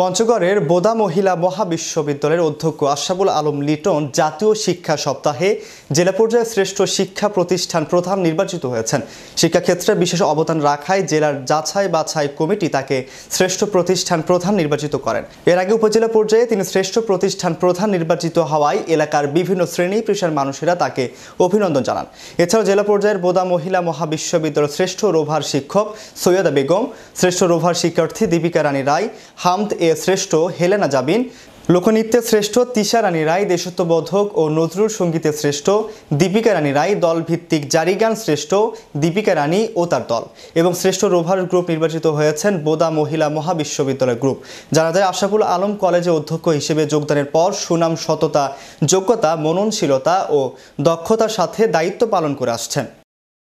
পঞ্চগড়ের বোদা মহিলা মহাবিশ্ববিদ্যালয়ের অধ্যক্ষ আশাবুল আলম লিটন জাতীয় শিক্ষা সপ্তাহে জেলা পর্যায়ে শ্রেষ্ঠ শিক্ষা প্রতিষ্ঠান প্রধান নির্বাচিত হয়েছেন শিক্ষাক্ষেত্রে বিশেষ অবদান রাখায় জেলার যাছাই বাছাই কমিটি তাকে শ্রেষ্ঠ প্রতিষ্ঠান প্রধান নির্বাচিত করেন এর আগে উপজেলা পর্যায়ে তিনি শ্রেষ্ঠ প্রতিষ্ঠান প্রধান নির্বাচিত হওয়ায় এলাকার বিভিন্ন শ্রেণী পেশার মানুষেরা তাকে অভিনন্দন জানান এছাড়াও জেলা পর্যায়ের বোদা মহিলা মহাবিশ্ববিদ্যালয়ের শ্রেষ্ঠ রোভার শিক্ষক সৈয়দা বেগম শ্রেষ্ঠ রোভার শিক্ষার্থী দীপিকা রানী রায় হামদ এ শ্রেষ্ঠ হেলেনা জাবিন লোকনৃত্যে শ্রেষ্ঠ তিশা রানী রায় দেশত্ববোধক ও নজরুল সঙ্গীতে শ্রেষ্ঠ দীপিকা রানী রায় দলভিত্তিক জারি গান শ্রেষ্ঠ দীপিকা রানী ও তার দল এবং শ্রেষ্ঠ রোভার গ্রুপ নির্বাচিত হয়েছেন বোদা মহিলা মহাবিশ্ববিদ্যালয় গ্রুপ যারা যায় আশাফুল আলম কলেজে অধ্যক্ষ হিসেবে যোগদানের পর সুনাম সততা যোগ্যতা মননশীলতা ও দক্ষতার সাথে দায়িত্ব পালন করে আসছেন